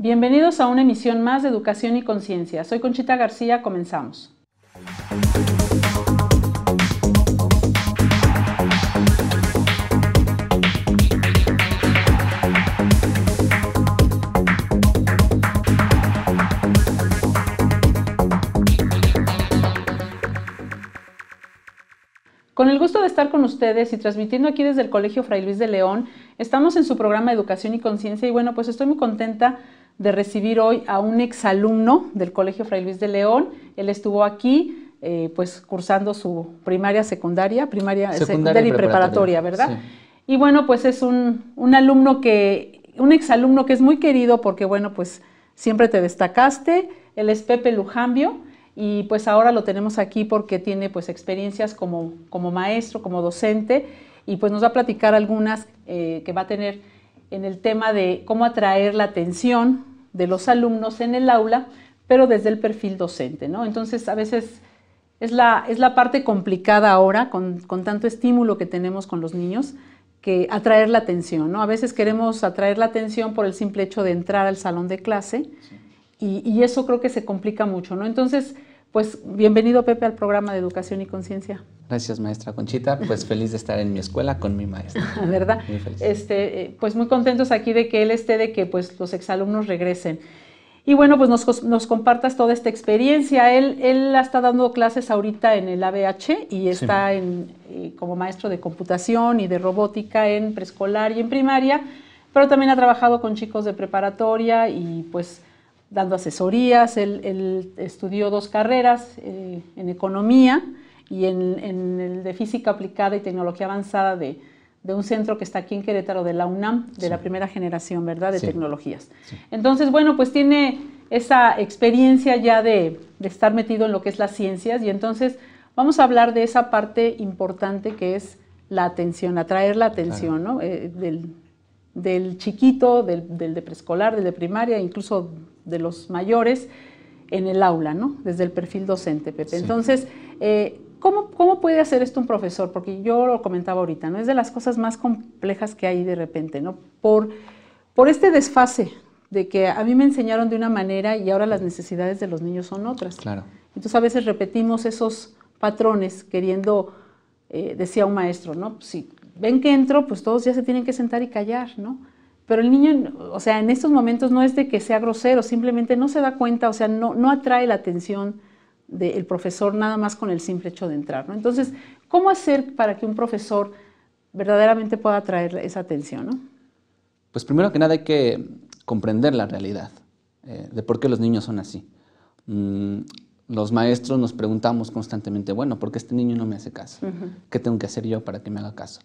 Bienvenidos a una emisión más de Educación y Conciencia. Soy Conchita García, comenzamos. Con el gusto de estar con ustedes y transmitiendo aquí desde el Colegio Fray Luis de León, estamos en su programa Educación y Conciencia y bueno, pues estoy muy contenta de recibir hoy a un exalumno del Colegio Fray Luis de León. Él estuvo aquí eh, pues cursando su primaria, secundaria, primaria, eh, secundaria, y preparatoria, ¿verdad? Y bueno, pues es un, alumno que, un exalumno que es muy querido porque bueno, pues siempre te destacaste, él es Pepe Lujambio y pues ahora lo tenemos aquí porque tiene pues experiencias como, como maestro, como docente y pues nos va a platicar algunas eh, que va a tener en el tema de cómo atraer la atención, de los alumnos en el aula, pero desde el perfil docente, ¿no? Entonces, a veces es la, es la parte complicada ahora, con, tanto estímulo que tenemos con los niños, que atraer la atención, ¿no? A veces queremos atraer la atención por el simple hecho de entrar al salón de clase y, y, eso creo que se complica mucho, ¿no? Entonces, pues bienvenido Pepe al programa de Educación y Conciencia. Gracias, maestra Conchita. Pues feliz de estar en mi escuela con mi maestra. ¿Verdad? Muy feliz. Este, eh, pues muy contentos aquí de que él esté, de que pues los exalumnos regresen. Y bueno, pues nos, compartas toda esta experiencia. Él, él está dando clases ahorita en el ABH y está en, eh, como maestro de computación y de robótica en preescolar y en primaria, pero también ha trabajado con chicos de preparatoria y pues dando asesorías, él, estudió dos carreras eh, en economía y en, el de física aplicada y tecnología avanzada de, un centro que está aquí en Querétaro, de la UNAM, de la primera generación, ¿verdad?, de tecnologías. Entonces, bueno, pues tiene esa experiencia ya de, estar metido en lo que es las ciencias y entonces vamos a hablar de esa parte importante que es la atención, atraer la atención, ¿no? Eh, del, chiquito, del, del de preescolar, del de primaria, incluso de los mayores en el aula, ¿no? Desde el perfil docente, Pepe. Entonces, eh, ¿cómo, puede hacer esto un profesor? Porque yo lo comentaba ahorita, ¿no? Es de las cosas más complejas que hay de repente, ¿no? Por, por este desfase de que a mí me enseñaron de una manera y ahora las necesidades de los niños son otras. Claro. Entonces, a veces repetimos esos patrones queriendo, eh, decía un maestro, ¿no? Si ven que entro, pues todos ya se tienen que sentar y callar, ¿no? Pero el niño, o sea, en estos momentos no es de que sea grosero, simplemente no se da cuenta, o sea, no, atrae la atención del profesor nada más con el simple hecho de entrar. ¿no? Entonces, ¿cómo hacer para que un profesor verdaderamente pueda atraer esa atención? Pues primero que nada hay que comprender la realidad eh, de por qué los niños son así. Mm, los maestros nos preguntamos constantemente, bueno, ¿por qué este niño no me hace caso? ¿Qué tengo que hacer yo para que me haga caso?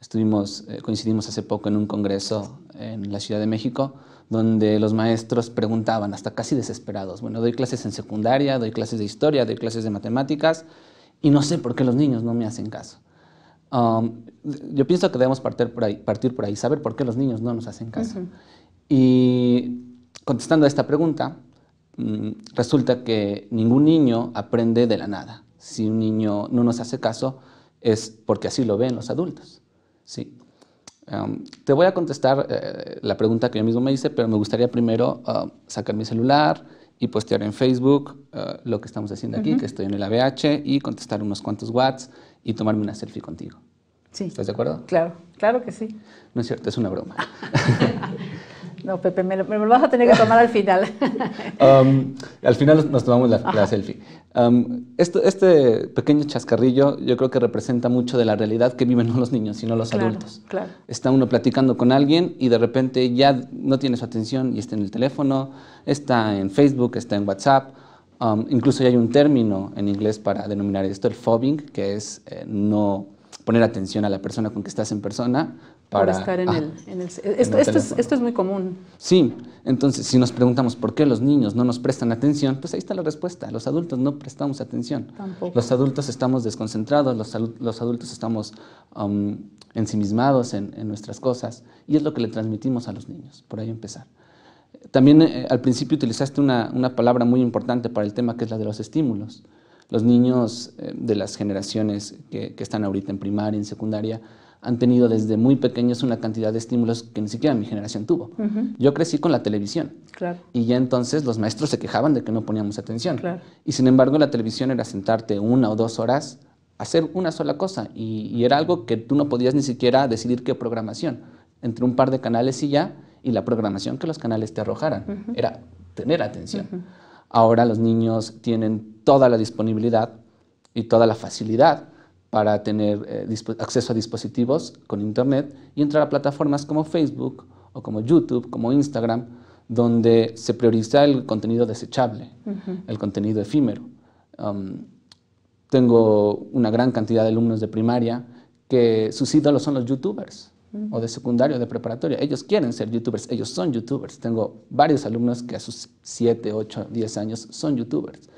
Estuvimos, eh, coincidimos hace poco en un congreso en la Ciudad de México, donde los maestros preguntaban, hasta casi desesperados, bueno, doy clases en secundaria, doy clases de historia, doy clases de matemáticas, y no sé por qué los niños no me hacen caso. Um, yo pienso que debemos partir por, ahí, partir por ahí, saber por qué los niños no nos hacen caso. Y contestando a esta pregunta, mm, resulta que ningún niño aprende de la nada. Si un niño no nos hace caso, es porque así lo ven los adultos. Sí. te voy a contestar eh, la pregunta que yo mismo me hice, pero me gustaría primero ah, sacar mi celular y postear en Facebook ah, lo que estamos haciendo aquí, que estoy en el ABH, y contestar unos cuantos watts y tomarme una selfie contigo. Sí. ¿Estás de acuerdo? Claro, claro que sí. No es cierto, es una broma. No, Pepe, me lo, vas a tener que tomar al final. Um, al final nos tomamos la, selfie. Um, este pequeño chascarrillo yo creo que representa mucho de la realidad que viven no los niños, sino los adultos. Está uno platicando con alguien y de repente ya no tiene su atención y está en el teléfono, está en Facebook, está en WhatsApp. Um, incluso ya hay un término en inglés para denominar esto, el fobbing, que es eh, no poner atención a la persona con que estás en persona para estar en, ah, el, esto, es, muy común. Sí, entonces si nos preguntamos por qué los niños no nos prestan atención, pues ahí está la respuesta. Los adultos no prestamos atención. Los adultos estamos desconcentrados, los, adultos estamos um, ensimismados en, nuestras cosas y es lo que le transmitimos a los niños, por ahí empezar. También eh, al principio utilizaste una, palabra muy importante para el tema que es la de los estímulos. Los niños eh, de las generaciones que, que están ahorita en primaria, en secundaria, han tenido desde muy pequeños una cantidad de estímulos que ni siquiera mi generación tuvo. Yo crecí con la televisión. Y ya entonces los maestros se quejaban de que no poníamos atención. Y sin embargo la televisión era sentarte una o dos horas a hacer una sola cosa. Y, era algo que tú no podías ni siquiera decidir qué programación. Entre un par de canales y ya, y la programación que los canales te arrojaran. Era tener atención. Ahora los niños tienen toda la disponibilidad y toda la facilidad para tener eh, acceso a dispositivos con Internet y entrar a plataformas como Facebook o como YouTube, como Instagram, donde se prioriza el contenido desechable, el contenido efímero. tengo una gran cantidad de alumnos de primaria que sus ídolos son los youtubers o de secundario o de preparatoria. Ellos quieren ser youtubers, ellos son youtubers. Tengo varios alumnos que a sus 7, 8, 10 años son youtubers.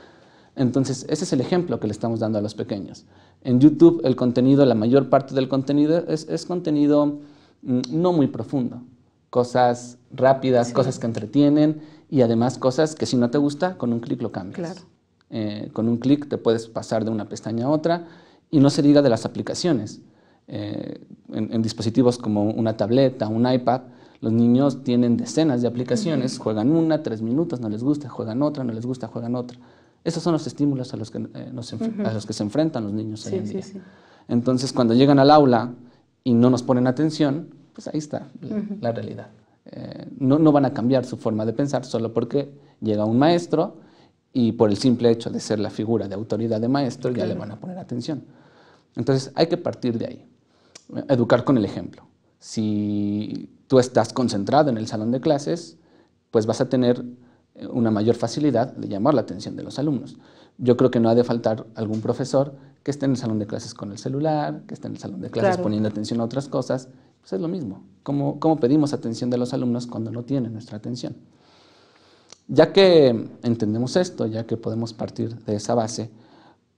Entonces, ese es el ejemplo que le estamos dando a los pequeños. En YouTube el contenido, la mayor parte del contenido es, contenido mm, no muy profundo. Cosas rápidas, cosas que entretienen y además cosas que si no te gusta, con un clic lo cambias. Claro. Eh, con un clic te puedes pasar de una pestaña a otra y no se diga de las aplicaciones. Eh, en, dispositivos como una tableta, un iPad, los niños tienen decenas de aplicaciones, juegan una, tres minutos, no les gusta, juegan otra, no les gusta, juegan otra. Esos son los estímulos a los que, eh, se enfrentan los niños hoy en día. Entonces, cuando llegan al aula y no nos ponen atención, pues ahí está la, realidad. Eh, no, van a cambiar su forma de pensar solo porque llega un maestro y por el simple hecho de ser la figura de autoridad de maestro ya le van a poner atención. Entonces, hay que partir de ahí. Educar con el ejemplo. Si tú estás concentrado en el salón de clases, pues vas a tener una mayor facilidad de llamar la atención de los alumnos. Yo creo que no ha de faltar algún profesor que esté en el salón de clases con el celular, que esté en el salón de clases poniendo atención a otras cosas. Pues es lo mismo. ¿Cómo, ¿Cómo pedimos atención de los alumnos cuando no tienen nuestra atención? Ya que entendemos esto, ya que podemos partir de esa base,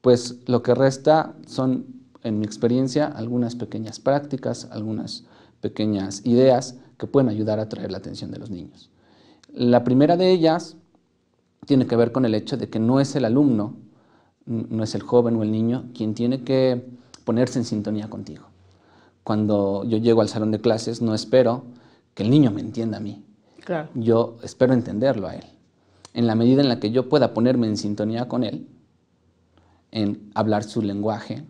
pues lo que resta son, en mi experiencia, algunas pequeñas prácticas, algunas pequeñas ideas que pueden ayudar a atraer la atención de los niños. La primera de ellas tiene que ver con el hecho de que no es el alumno, no es el joven o el niño quien tiene que ponerse en sintonía contigo. Cuando yo llego al salón de clases no espero que el niño me entienda a mí. Claro. Yo espero entenderlo a él. En la medida en la que yo pueda ponerme en sintonía con él, en hablar su lenguaje,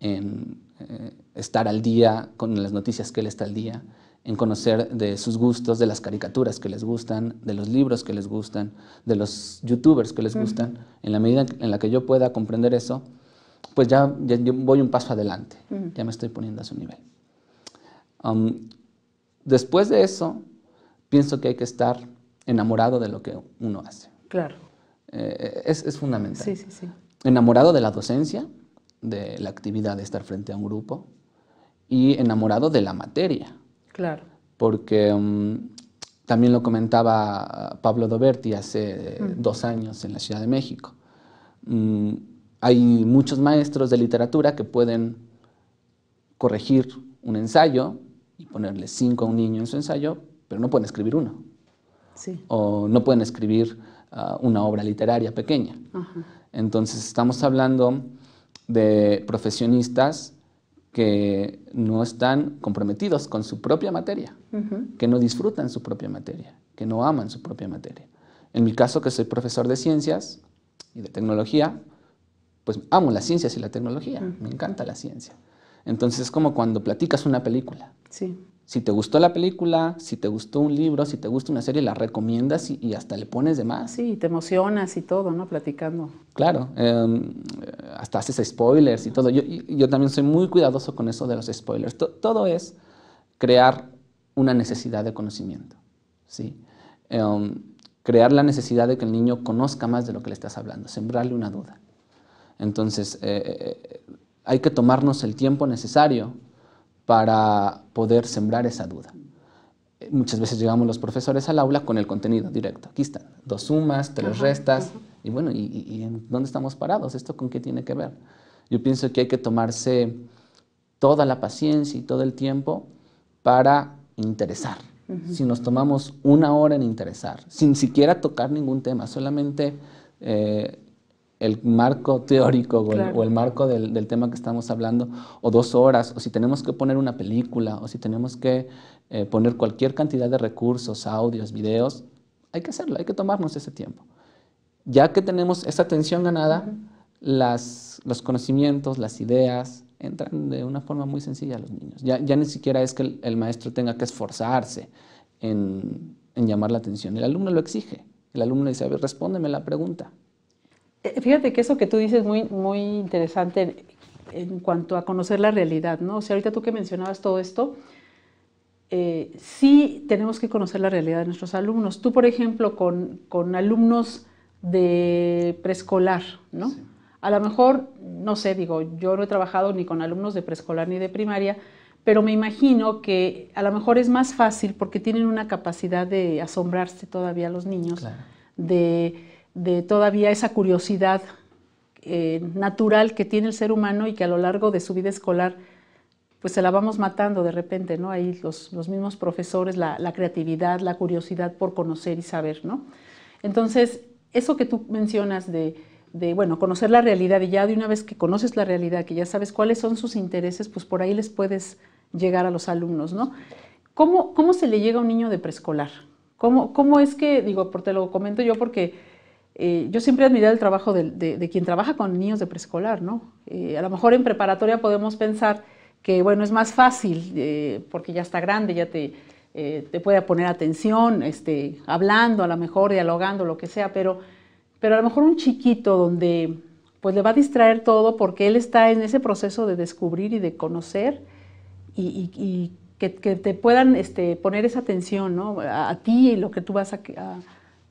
en eh, estar al día con las noticias que él está al día, en conocer de sus gustos, de las caricaturas que les gustan, de los libros que les gustan, de los youtubers que les gustan. En la medida en la que yo pueda comprender eso, pues ya, voy un paso adelante, ya me estoy poniendo a su nivel. Um, después de eso, pienso que hay que estar enamorado de lo que uno hace. Claro. Eh, es, es, fundamental. Sí, sí, sí. Enamorado de la docencia, de la actividad de estar frente a un grupo y enamorado de la materia Claro. Porque mm, también lo comentaba Pablo Doberti hace dos años en la Ciudad de México. Mm, hay muchos maestros de literatura que pueden corregir un ensayo y ponerle cinco a un niño en su ensayo, pero no pueden escribir uno. Sí. O no pueden escribir ah, una obra literaria pequeña. Entonces estamos hablando de profesionistas que no están comprometidos con su propia materia, que no disfrutan su propia materia, que no aman su propia materia. En mi caso, que soy profesor de ciencias y de tecnología, pues amo las ciencias y la tecnología, me encanta la ciencia. Entonces es como cuando platicas una película. Sí. Si te gustó la película, si te gustó un libro, si te gusta una serie, la recomiendas y, hasta le pones de más. Sí, te emocionas y todo, ¿no? Platicando. Claro, em, eh, hasta haces spoilers y todo. Yo, yo, también soy muy cuidadoso con eso de los spoilers. todo es crear una necesidad de conocimiento, ¿sí? Em, crear la necesidad de que el niño conozca más de lo que le estás hablando, sembrarle una duda. Entonces, eh, eh, hay que tomarnos el tiempo necesario para poder sembrar esa duda. Eh, muchas veces llegamos los profesores al aula con el contenido directo. Aquí están dos sumas, tres restas. Y bueno, ¿y, en dónde estamos parados? ¿Esto con qué tiene que ver? Yo pienso que hay que tomarse toda la paciencia y todo el tiempo para interesar. Si nos tomamos una hora en interesar, sin siquiera tocar ningún tema, solamente eh, el marco teórico o, el, marco del, tema que estamos hablando, o dos horas, o si tenemos que poner una película, o si tenemos que eh, poner cualquier cantidad de recursos, audios, videos, hay que hacerlo, hay que tomarnos ese tiempo. Ya que tenemos esa atención ganada, los conocimientos, las ideas, entran de una forma muy sencilla a los niños. Ya, ni siquiera es que el, maestro tenga que esforzarse en, en, llamar la atención. El alumno lo exige. El alumno dice, a ver, respóndeme la pregunta. Eh, fíjate que eso que tú dices es muy, muy interesante en, cuanto a conocer la realidad, ¿no? O sea, ahorita tú que mencionabas todo esto, eh, sí tenemos que conocer la realidad de nuestros alumnos. Tú, por ejemplo, con, con alumnos de preescolar, ¿no? A lo mejor, no sé, digo, yo no he trabajado ni con alumnos de preescolar ni de primaria, pero me imagino que a lo mejor es más fácil porque tienen una capacidad de asombrarse todavía los niños, de de todavía esa curiosidad eh, natural que tiene el ser humano y que a lo largo de su vida escolar pues se la vamos matando de repente, ¿no? Ahí los, mismos profesores, la, creatividad, la curiosidad por conocer y saber, ¿no? Entonces, eso que tú mencionas de, bueno, conocer la realidad y ya de una vez que conoces la realidad, que ya sabes cuáles son sus intereses, pues por ahí les puedes llegar a los alumnos, ¿no? ¿Cómo, cómo se le llega a un niño de preescolar? ¿Cómo, ¿Cómo es que, digo, te lo comento yo porque eh, yo siempre admiré el trabajo de, quien trabaja con niños de preescolar, ¿no? Eh, a lo mejor en preparatoria podemos pensar que, bueno, es más fácil eh, porque ya está grande, ya te, te puede poner atención, este, hablando a lo mejor, dialogando, lo que sea, pero, pero a lo mejor un chiquito donde pues le va a distraer todo porque él está en ese proceso de descubrir y de conocer y, que, te puedan este, poner esa atención ¿no? a, ti y lo que tú vas a, a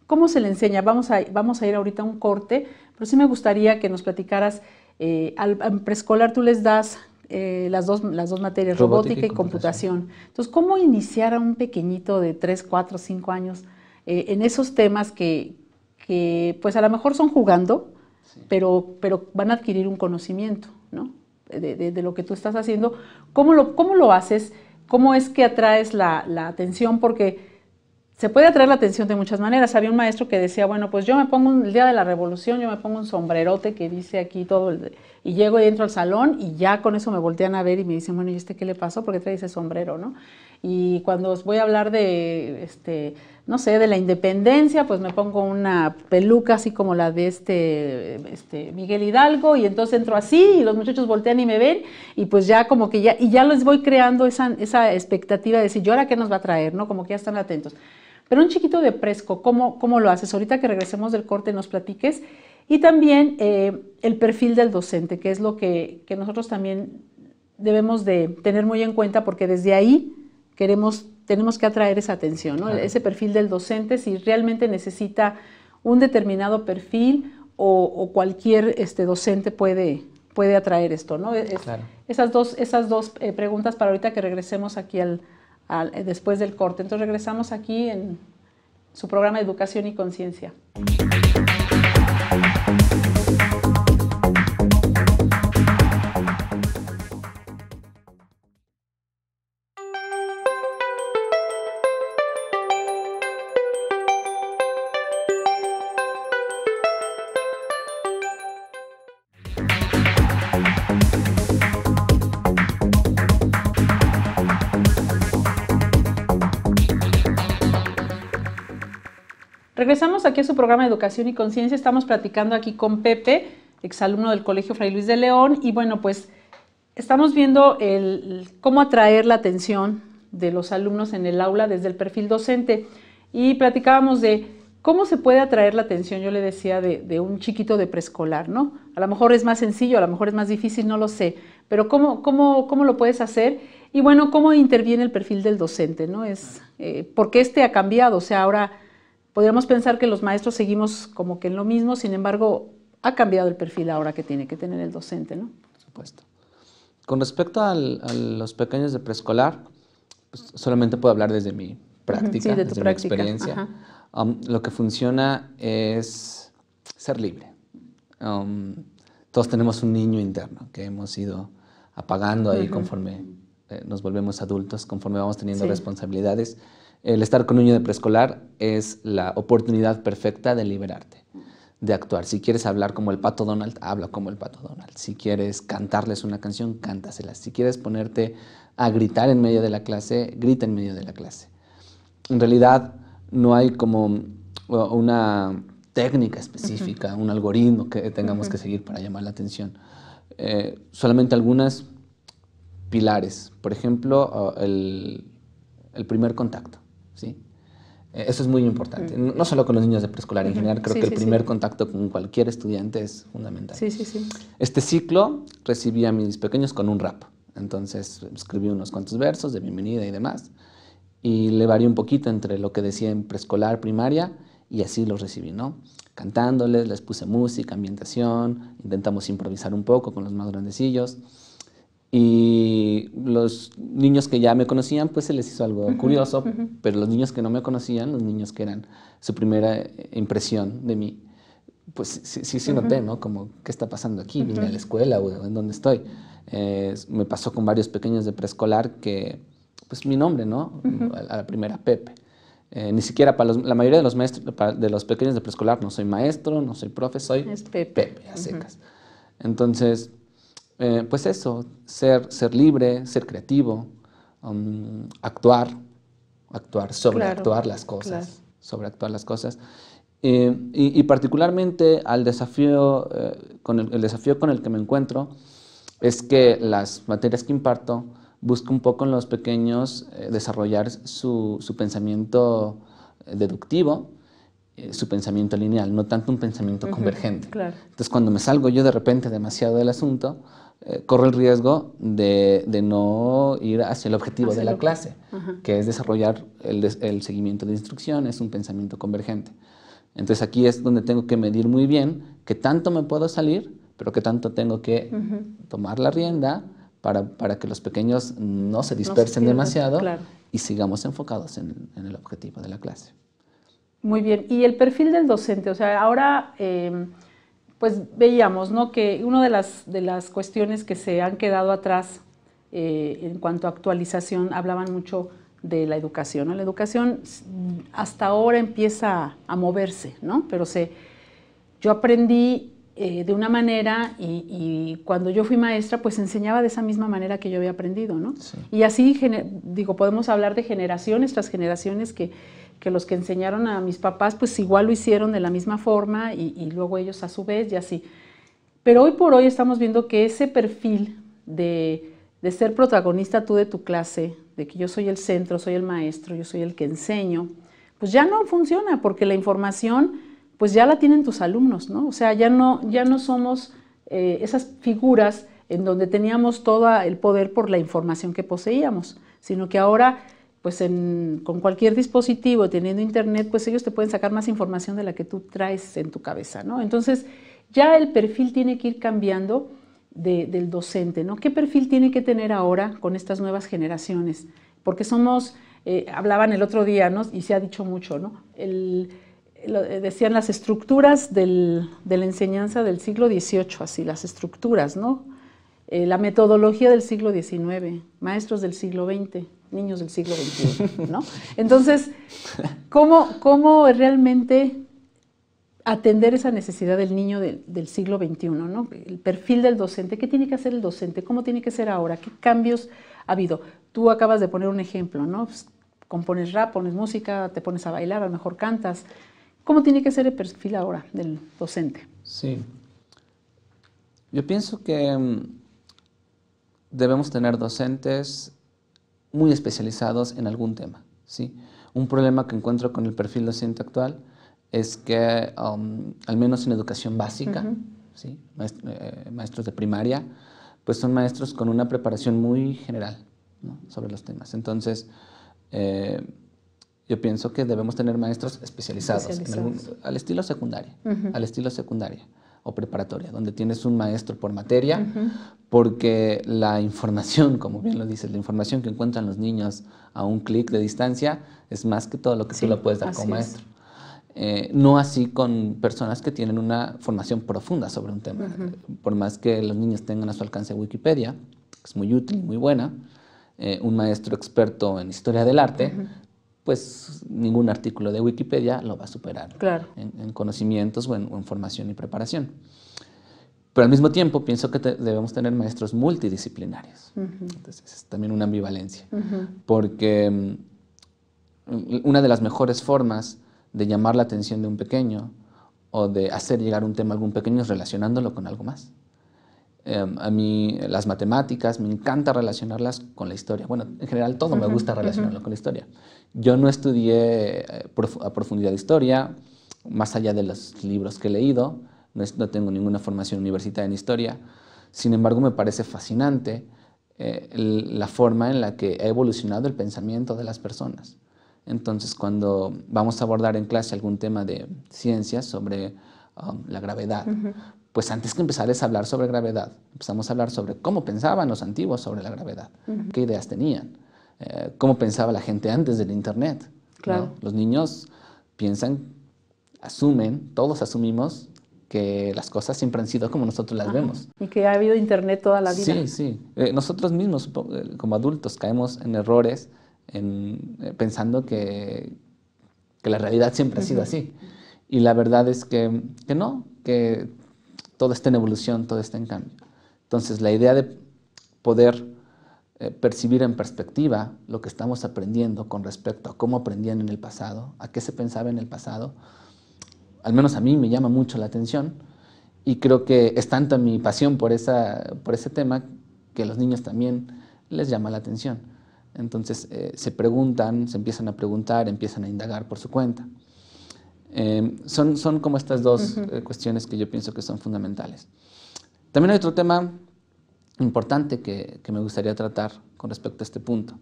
¿Cómo se le enseña? Vamos a, vamos a ir ahorita a un corte, pero sí me gustaría que nos platicaras, eh, al, preescolar tú les das eh, las, dos, las dos materias, robótica, y, computación. Entonces, ¿cómo iniciar a un pequeñito de 3, 4, 5 años eh, en esos temas que, que, pues a lo mejor son jugando, pero, pero van a adquirir un conocimiento, ¿no? De, de, lo que tú estás haciendo. ¿Cómo lo, cómo lo haces? ¿Cómo es que atraes la, la atención? Porque se puede atraer la atención de muchas maneras. Había un maestro que decía, bueno, pues yo me pongo un, el día de la revolución, yo me pongo un sombrerote que dice aquí todo, y llego y entro al salón y ya con eso me voltean a ver y me dicen, bueno, ¿y este qué le pasó? Porque trae ese sombrero, ¿no? Y cuando os voy a hablar de, este, no sé, de la independencia, pues me pongo una peluca así como la de este, este Miguel Hidalgo y entonces entro así y los muchachos voltean y me ven y pues ya como que ya, y ya les voy creando esa, esa expectativa de decir, ¿yo ahora qué nos va a traer? ¿No? Como que ya están atentos. Pero un chiquito de fresco, ¿cómo, ¿cómo, lo haces? Ahorita que regresemos del corte nos platiques. Y también eh, el perfil del docente, que es lo que, que nosotros también debemos de tener muy en cuenta porque desde ahí queremos, tenemos que atraer esa atención, ¿no? ese perfil del docente, si realmente necesita un determinado perfil o, cualquier este, docente puede, puede atraer esto. ¿no? Esas dos, esas dos eh, preguntas para ahorita que regresemos aquí al, eh, después del corte. Entonces regresamos aquí en su programa Educación y Conciencia. Regresamos aquí a su programa de Educación y Conciencia. Estamos platicando aquí con Pepe, exalumno del Colegio Fray Luis de León. Y bueno, pues estamos viendo cómo atraer la atención de los alumnos en el aula desde el perfil docente. Y platicábamos de cómo se puede atraer la atención, yo le decía, de, un chiquito de preescolar, ¿no? A lo mejor es más sencillo, a lo mejor es más difícil, no lo sé. Pero cómo, cómo, cómo lo puedes hacer y bueno, cómo interviene el perfil del docente, ¿no? Es eh, porque este ha cambiado, o sea, ahora Podríamos pensar que los maestros seguimos como que en lo mismo, sin embargo, ha cambiado el perfil ahora que tiene que tener el docente, ¿no? Por supuesto. Con respecto a los pequeños de preescolar, pues, solamente puedo hablar desde mi práctica, desde mi experiencia. Um, lo que funciona es ser libre. Um, todos tenemos un niño interno que hemos ido apagando ahí conforme eh, nos volvemos adultos, conforme vamos teniendo responsabilidades. El estar con un niño de preescolar es la oportunidad perfecta de liberarte, de actuar. Si quieres hablar como el pato Donald, habla como el pato Donald. Si quieres cantarles una canción, cántasela. Si quieres ponerte a gritar en medio de la clase, grita en medio de la clase. En realidad no hay como una técnica específica, un algoritmo que tengamos que seguir para llamar la atención. Eh, solamente algunas pilares. Por ejemplo, el primer contacto. ¿sí? Eh, eso es muy importante, mm. no solo con los niños de preescolar, en general creo que el primer contacto con cualquier estudiante es fundamental. Este ciclo recibí a mis pequeños con un rap, entonces escribí unos cuantos versos de bienvenida y demás, y le varié un poquito entre lo que decía en preescolar, primaria, y así los recibí, ¿no? Cantándoles, les puse música, ambientación, intentamos improvisar un poco con los más grandecillos. Y los niños que ya me conocían, pues se les hizo algo curioso, pero los niños que no me conocían, los niños que eran su primera eh, impresión de mí, pues sí, sí, noté, ¿no? Como, ¿qué está pasando aquí? Vine a la escuela, o ¿en dónde estoy? me pasó con varios pequeños de preescolar que, pues mi nombre, ¿no? A, la primera, Pepe. Eh, ni siquiera para los, la mayoría de los maestros, de los pequeños de preescolar, no soy maestro, no soy profe, soy Pepe. Pepe, a secas. Entonces, eh, pues eso, ser, libre, ser creativo, um, actuar, actuar, sobreactuar las cosas, sobreactuar las cosas. Eh, y, particularmente al desafío, eh, con el, desafío con el que me encuentro es que las materias que imparto busco un poco en los pequeños desarrollar su pensamiento deductivo, eh, su pensamiento lineal, no tanto un pensamiento convergente. Entonces, cuando me salgo yo de repente demasiado del asunto, eh, corro el riesgo de, no ir hacia el objetivo de la clase, que es desarrollar el, seguimiento de instrucciones, un pensamiento convergente. Entonces, aquí es donde tengo que medir muy bien qué tanto me puedo salir, pero qué tanto tengo que tomar la rienda para, que los pequeños no se dispersen demasiado y sigamos enfocados en el objetivo de la clase. Muy bien, y el perfil del docente, o sea, ahora em, pues veíamos ¿no? que una de las, de las cuestiones que se han quedado atrás eh, en cuanto a actualización, hablaban mucho de la educación. La educación hasta ahora empieza a moverse, ¿no? Pero se, yo aprendí eh, de una manera y, cuando yo fui maestra, pues enseñaba de esa misma manera que yo había aprendido, ¿no? Y así, digo, podemos hablar de generaciones tras generaciones que que los que enseñaron a mis papás, pues igual lo hicieron de la misma forma y, luego ellos a su vez y así. Pero hoy por hoy estamos viendo que ese perfil de, ser protagonista tú de tu clase, de que yo soy el centro, soy el maestro, yo soy el que enseño, pues ya no funciona porque la información pues ya la tienen tus alumnos, ¿no? O sea, ya no, ya no somos eh, esas figuras en donde teníamos todo el poder por la información que poseíamos, sino que ahora pues con cualquier dispositivo teniendo internet, pues ellos te pueden sacar más información de la que tú traes en tu cabeza, ¿no? Entonces, ya el perfil tiene que ir cambiando del docente, ¿no? ¿Qué perfil tiene que tener ahora con estas nuevas generaciones? Porque somos, eh, hablaban el otro día, ¿no? Y se ha dicho mucho, ¿no? Eh, decían las estructuras de la enseñanza del siglo XVIII, así, las estructuras, ¿no? Eh, la metodología del siglo XIX, maestros del siglo XX, niños del siglo XXI, ¿no? Entonces, ¿cómo, cómo realmente atender esa necesidad del niño del, siglo XXI, ¿no? El perfil del docente, ¿qué tiene que hacer el docente? ¿Cómo tiene que ser ahora? ¿Qué cambios ha habido? Tú acabas de poner un ejemplo, ¿no? Pues, compones rap, pones música, te pones a bailar, a lo mejor cantas. ¿Cómo tiene que ser el perfil ahora del docente? Sí. Yo pienso que mm, debemos tener docentes muy especializados en algún tema. ¿sí? Un problema que encuentro con el perfil docente actual es que, um, al menos en educación básica, ¿sí? Eh, maestros de primaria, pues son maestros con una preparación muy general sobre los temas. Entonces, eh, yo pienso que debemos tener maestros especializados, al estilo secundario, al estilo secundaria o preparatoria, donde tienes un maestro por materia, porque la información, como bien lo dices, la información que encuentran los niños a un clic de distancia es más que todo lo que tú le puedes dar como maestro. Eh, no así con personas que tienen una formación profunda sobre un tema. Por más que los niños tengan a su alcance Wikipedia, que es muy útil, muy buena, eh, un maestro experto en historia del arte, pues ningún artículo de Wikipedia lo va a superar en, conocimientos o en, formación y preparación. Pero al mismo tiempo pienso que debemos tener maestros multidisciplinarios. Entonces es también una ambivalencia, porque mm, una de las mejores formas de llamar la atención de un pequeño o de hacer llegar un tema a algún pequeño es relacionándolo con algo más. Em, a mí las matemáticas, me encanta relacionarlas con la historia. Bueno, en general todo me gusta relacionarlo con la historia. Yo no estudié eh, a profundidad historia, más allá de los libros que he leído, no, tengo ninguna formación universitaria en historia. Sin embargo, me parece fascinante eh, la forma en la que ha evolucionado el pensamiento de las personas. Entonces, cuando vamos a abordar en clase algún tema de ciencias sobre um, la gravedad, pues antes que empezarles a hablar sobre gravedad, empezamos a hablar sobre cómo pensaban los antiguos sobre la gravedad, qué ideas tenían, eh, cómo pensaba la gente antes del Internet. Claro. Los niños piensan, asumen, todos asumimos que las cosas siempre han sido como nosotros las vemos. Y que ha habido Internet toda la vida. Sí, sí. Eh, nosotros mismos, eh, como adultos, caemos en errores pensando que, la realidad siempre ha sido así. Y la verdad es que, que no, que todo está en evolución, todo está en cambio. Entonces, la idea de poder eh, percibir en perspectiva lo que estamos aprendiendo con respecto a cómo aprendían en el pasado, a qué se pensaba en el pasado, al menos a mí me llama mucho la atención y creo que es tanto mi pasión por, ese tema que a los niños también les llama la atención. Entonces eh, se preguntan, se empiezan a preguntar, empiezan a indagar por su cuenta. Em, son, son como estas dos eh, cuestiones que yo pienso que son fundamentales. También hay otro tema importante que, que, me gustaría tratar con respecto a este punto,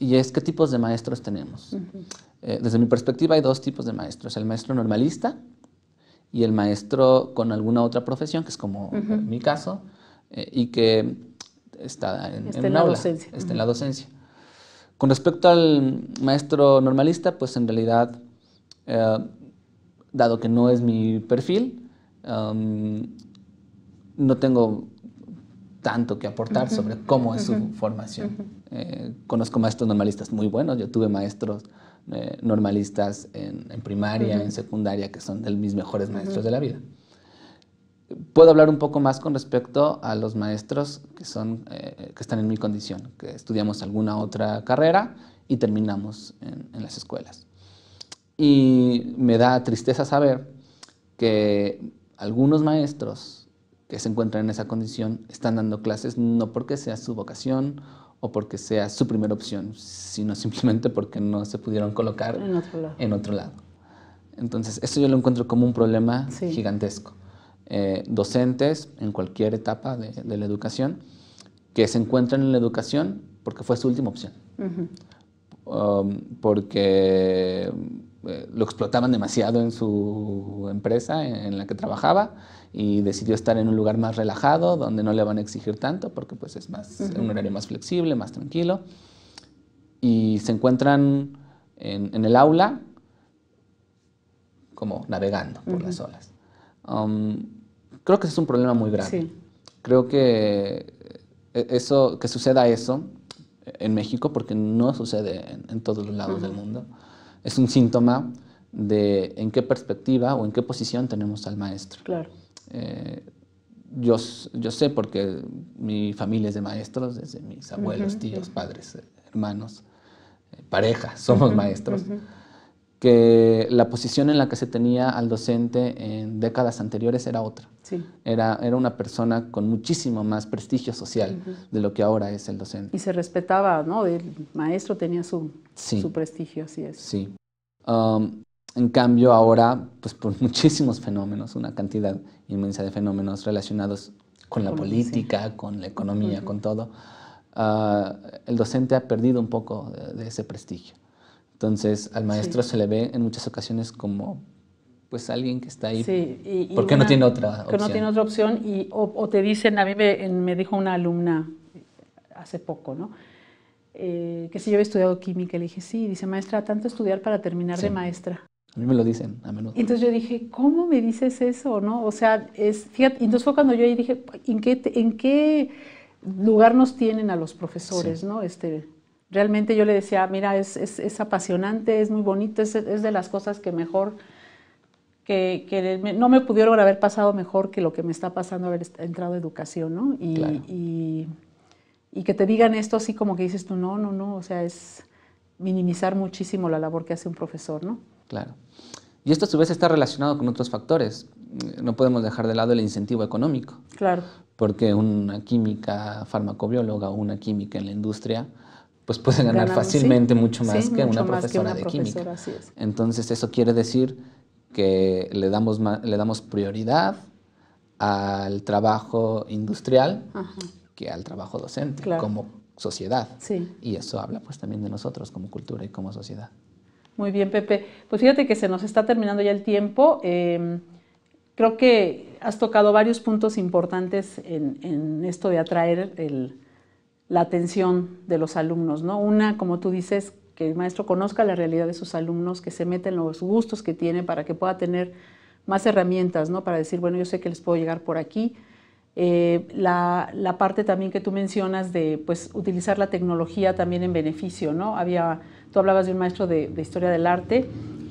y es qué tipos de maestros tenemos. Eh, desde mi perspectiva hay dos tipos de maestros, el maestro normalista y el maestro con alguna otra profesión, que es como mi caso, eh, y que está en, en, la docencia. Con respecto al maestro normalista, pues en realidad dado que no es mi perfil, no tengo tanto que aportar sobre cómo es su formación. Eh, conozco maestros normalistas muy buenos, yo tuve maestros eh, normalistas en, primaria, en secundaria, que son de mis mejores maestros de la vida. Puedo hablar un poco más con respecto a los maestros que, son, eh, que están en mi condición, que estudiamos alguna otra carrera y terminamos en las escuelas. Y me da tristeza saber que algunos maestros que se encuentran en esa condición están dando clases no porque sea su vocación o porque sea su primera opción, sino simplemente porque no se pudieron colocar en otro lado. Entonces, eso yo lo encuentro como un problema gigantesco. Eh, docentes en cualquier etapa de, la educación que se encuentran en la educación porque fue su última opción. Um, porque eh, lo explotaban demasiado en su empresa en, la que trabajaba y decidió estar en un lugar más relajado, donde no le van a exigir tanto, porque pues, es más, un horario más flexible, más tranquilo. Y se encuentran en, el aula como navegando por las olas. Um, creo que ese es un problema muy grave. Creo que eh, eso, que suceda eso en México, porque no sucede en, todos los lados del mundo, es un síntoma de en qué perspectiva o en qué posición tenemos al maestro. Claro. Eh, yo, sé porque mi familia es de maestros, desde mis abuelos, tíos, padres, hermanos, eh, pareja, somos maestros que la posición en la que se tenía al docente en décadas anteriores era otra. Era, era una persona con muchísimo más prestigio social de lo que ahora es el docente. Y se respetaba, ¿no? El maestro tenía su, su prestigio, así es. Sí. Um, en cambio, ahora, pues por muchísimos fenómenos, una cantidad inmensa de fenómenos relacionados con la política, con la economía, con todo, ah, el docente ha perdido un poco de ese prestigio. Entonces al maestro se le ve en muchas ocasiones como pues alguien que está ahí porque no tiene otra opción. Que no tiene otra opción y, o, te dicen, a mí me, dijo una alumna hace poco, ¿no? Eh, que si yo había estudiado química, le dije, sí, dice, maestra, tanto estudiar para terminar de maestra. A mí me lo dicen a menudo. Entonces yo dije, ¿cómo me dices eso? ¿no? O sea, es, fíjate, entonces fue cuando yo ahí dije, ¿en qué, en qué lugar nos tienen a los profesores? ¿no? Este, Realmente yo le decía, mira, es, apasionante, es muy bonito, es, de las cosas que mejor, que, no me pudieron haber pasado mejor que lo que me está pasando haber entrado a educación, ¿no? Y, y que te digan esto así como que dices tú, no, no, no, o sea, es minimizar muchísimo la labor que hace un profesor, ¿no? Claro. Y esto a su vez está relacionado con otros factores. No podemos dejar de lado el incentivo económico. Claro. Porque una química farmacobióloga o una química en la industria pues pueden ganar fácilmente mucho más que una profesora de química. Entonces eso quiere decir que le damos, le damos prioridad al trabajo industrial que al trabajo docente como sociedad. Y eso habla pues también de nosotros como cultura y como sociedad. Muy bien, Pepe. Pues fíjate que se nos está terminando ya el tiempo. Em, creo que has tocado varios puntos importantes en, en esto de atraer el, la atención de los alumnos, ¿no? Una, como tú dices, que el maestro conozca la realidad de sus alumnos, que se meta en los gustos que tiene para que pueda tener más herramientas, ¿no? Para decir, bueno, yo sé que les puedo llegar por aquí. Eh, la, la, parte también que tú mencionas de, pues, utilizar la tecnología también en beneficio, ¿no? Había, tú hablabas de un maestro de, Historia del Arte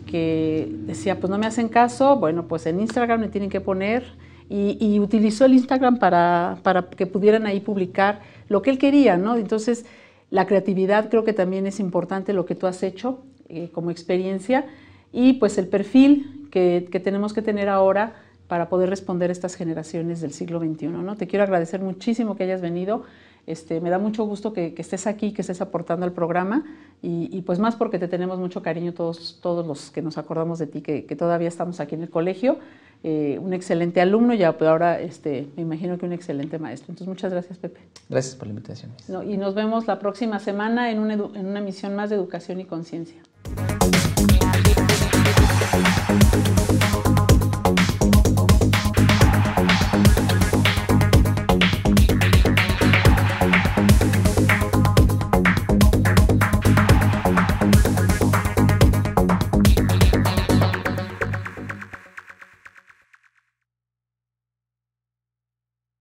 que decía, pues no me hacen caso, bueno, pues en Instagram me tienen que poner, y, y utilizó el Instagram para, para que pudieran ahí publicar lo que él quería, ¿no? Entonces, la creatividad creo que también es importante lo que tú has hecho eh, como experiencia y pues el perfil que, que, tenemos que tener ahora para poder responder a estas generaciones del siglo XXI, ¿no? Te quiero agradecer muchísimo que hayas venido. Este, me da mucho gusto que, estés aquí, que estés aportando al programa y, pues más porque te tenemos mucho cariño todos, todos los que nos acordamos de ti, que, todavía estamos aquí en el colegio. Eh, un excelente alumno y ahora este, me imagino que un excelente maestro. Entonces muchas gracias Pepe. Gracias por la invitación. y nos vemos la próxima semana en en una misión más de educación y conciencia.